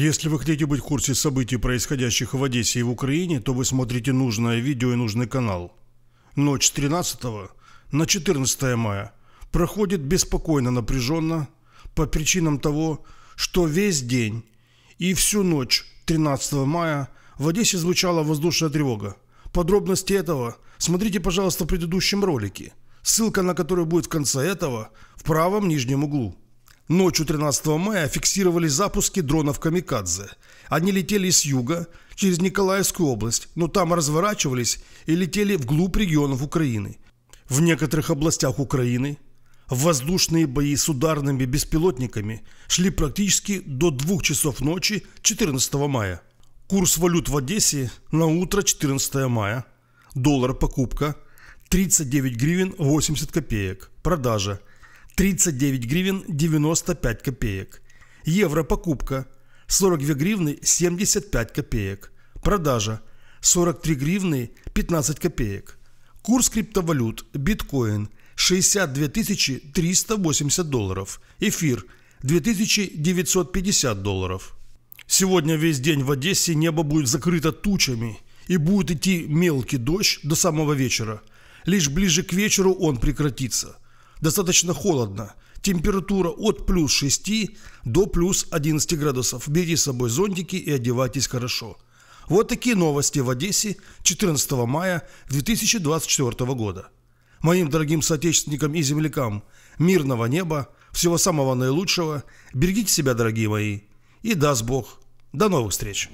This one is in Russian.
Если вы хотите быть в курсе событий, происходящих в Одессе и в Украине, то вы смотрите нужное видео и нужный канал. Ночь с 13 на 14 мая проходит беспокойно, напряженно, по причинам того, что весь день и всю ночь 13 мая в Одессе звучала воздушная тревога. Подробности этого смотрите, пожалуйста, в предыдущем ролике, ссылка на который будет в конце этого в правом нижнем углу. Ночью 13 мая фиксировали запуски дронов «Камикадзе». Они летели с юга, через Николаевскую область, но там разворачивались и летели вглубь регионов Украины. В некоторых областях Украины воздушные бои с ударными беспилотниками шли практически до 2 часов ночи 14 мая. Курс валют в Одессе на утро 14 мая. Доллар покупка 39 гривен 80 копеек. Продажа 39 гривен 95 копеек. Евро покупка 42 гривны 75 копеек. Продажа 43 гривны 15 копеек. Курс криптовалют биткоин 62 380 долларов. Эфир 2950 долларов. Сегодня весь день в Одессе небо будет закрыто тучами и будет идти мелкий дождь до самого вечера. Лишь ближе к вечеру он прекратится – достаточно холодно. Температура от плюс 6 до плюс 11 градусов. Берите с собой зонтики и одевайтесь хорошо. Вот такие новости в Одессе 14 мая 2024 года. Моим дорогим соотечественникам и землякам мирного неба, всего самого наилучшего, берегите себя, дорогие мои, и даст Бог. До новых встреч!